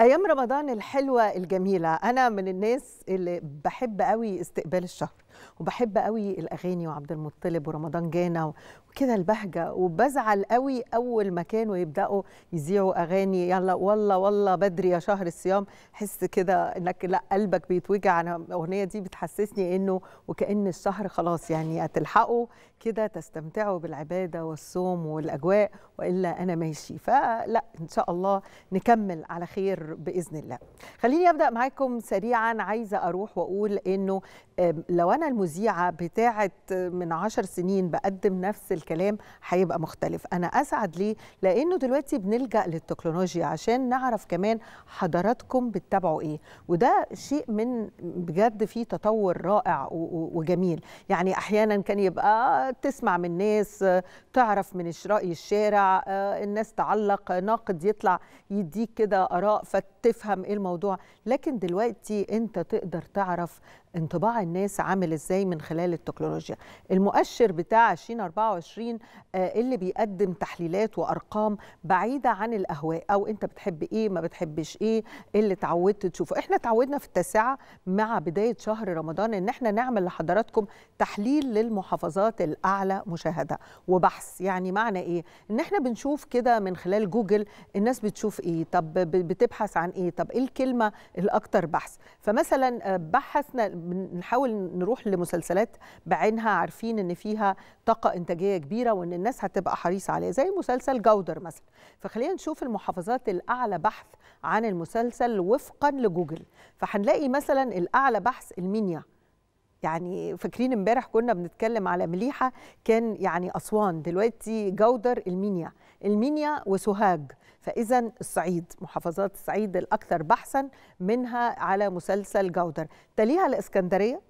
ايام رمضان الحلوه الجميله انا من الناس اللي بحب قوي استقبال الشهر وبحب قوي الاغاني وعبد المطلب ورمضان جانا وكده البهجه وبزعل قوي اول ما كانوا يبداوا يذيعوا اغاني يلا والله والله بدري يا شهر الصيام حس كده انك لا قلبك بيتوجع انا الاغنيه دي بتحسسني انه وكان الشهر خلاص يعني هتلحقوا كده تستمتعوا بالعباده والصوم والاجواء والا انا ماشي فلا ان شاء الله نكمل على خير باذن الله خليني ابدا معاكم سريعا عايزه اروح واقول انه لو انا أنا المذيعة بتاعة من عشر سنين بقدم نفس الكلام هيبقى مختلف أنا أسعد ليه لأنه دلوقتي بنلجأ للتكنولوجيا عشان نعرف كمان حضراتكم بتتابعوا إيه وده شيء من بجد فيه تطور رائع وجميل يعني أحيانا كان يبقى تسمع من ناس تعرف من رأي الشارع الناس تعلق ناقد يطلع يديك كده آراء فتفهم إيه الموضوع لكن دلوقتي أنت تقدر تعرف انطباع الناس عامل ازاي من خلال التكنولوجيا المؤشر بتاع 2024 آه، اللي بيقدم تحليلات وارقام بعيده عن الاهواء او انت بتحب ايه ما بتحبش إيه،, ايه اللي اتعودت تشوفه احنا اتعودنا في التاسعه مع بدايه شهر رمضان ان احنا نعمل لحضراتكم تحليل للمحافظات الاعلى مشاهده وبحث يعني معنى ايه ان احنا بنشوف كده من خلال جوجل الناس بتشوف ايه طب بتبحث عن ايه طب ايه الكلمه الاكثر بحث فمثلا آه، بحثنا بنحاول نروح لمسلسلات بعينها عارفين ان فيها طاقه انتاجيه كبيره وان الناس هتبقى حريصه عليها زي مسلسل جودر مثلا فخلينا نشوف المحافظات الاعلى بحث عن المسلسل وفقا لجوجل فهنلاقي مثلا الاعلى بحث المينيا يعني فاكرين امبارح كنا بنتكلم على مليحه كان يعني اسوان دلوقتي جودر المينيا المينيا وسوهاج فاذا الصعيد محافظات الصعيد الاكثر بحثا منها على مسلسل جودر تليها الاسكندريه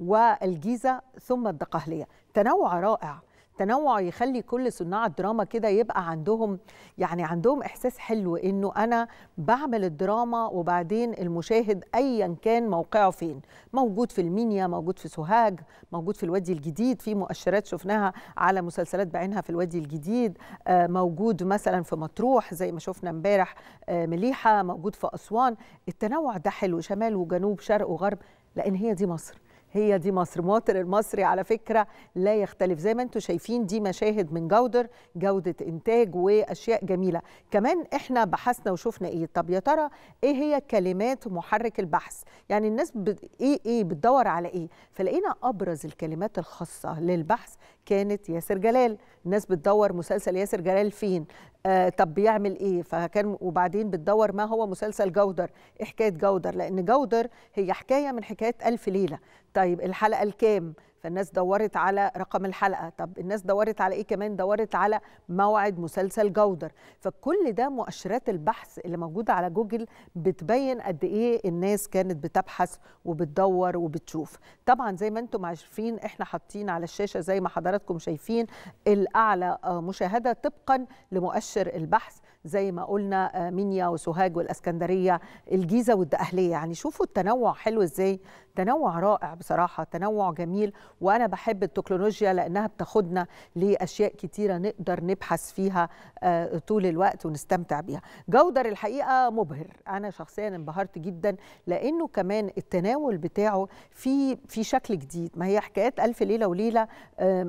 والجيزه ثم الدقهليه تنوع رائع التنوع يخلي كل صناع الدراما كده يبقى عندهم يعني عندهم احساس حلو انه انا بعمل الدراما وبعدين المشاهد ايا كان موقعه فين موجود في المينيا موجود في سوهاج موجود في الوادي الجديد في مؤشرات شفناها على مسلسلات بعينها في الوادي الجديد آه، موجود مثلا في مطروح زي ما شفنا امبارح آه، مليحه موجود في اسوان التنوع ده حلو شمال وجنوب شرق وغرب لان هي دي مصر هي دي مصر مواطن المصري على فكرة لا يختلف زي ما انتم شايفين دي مشاهد من جودر جودة إنتاج وأشياء جميلة كمان احنا بحثنا وشفنا ايه طب يا ترى ايه هي كلمات محرك البحث يعني الناس بت... ايه ايه بتدور على ايه فلقينا أبرز الكلمات الخاصة للبحث كانت ياسر جلال الناس بتدور مسلسل ياسر جلال فين آه طب بيعمل ايه فكان وبعدين بتدور ما هو مسلسل جودر ايه حكايه جودر لان جودر هي حكايه من حكايه الف ليله طيب الحلقه الكام فالناس دورت على رقم الحلقه طب الناس دورت على ايه كمان دورت على موعد مسلسل جودر فكل ده مؤشرات البحث اللي موجوده على جوجل بتبين قد ايه الناس كانت بتبحث وبتدور وبتشوف طبعا زي ما انتم عارفين احنا حاطين على الشاشه زي ما حضراتكم شايفين الاعلى آه، مشاهده طبقا لمؤشر البحث زي ما قلنا آه، مينيا وسوهاج والاسكندريه الجيزه والدقهليه يعني شوفوا التنوع حلو ازاي تنوع رائع بصراحه تنوع جميل وانا بحب التكنولوجيا لانها بتاخدنا لاشياء كتيره نقدر نبحث فيها آه، طول الوقت ونستمتع بيها جودر الحقيقه مبهر انا شخصيا انبهرت جدا لانه كمان التناول بتاعه في في شكل جديد ما هي حكايات الف ليله وليله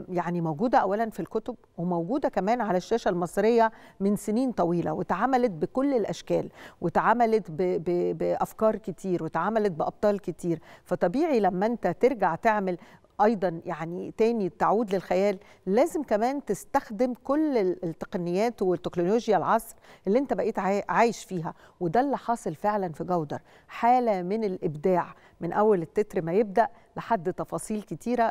يعني موجوده اولا في الكتب وموجوده كمان على الشاشه المصريه من سنين طويله واتعملت بكل الاشكال واتعملت بافكار كتير واتعملت بابطال كتير فطبيعي لما انت ترجع تعمل ايضا يعني تاني تعود للخيال لازم كمان تستخدم كل التقنيات والتكنولوجيا العصر اللي انت بقيت عايش فيها وده اللي حاصل فعلا في جودر حاله من الابداع من اول التتر ما يبدا لحد تفاصيل كتيره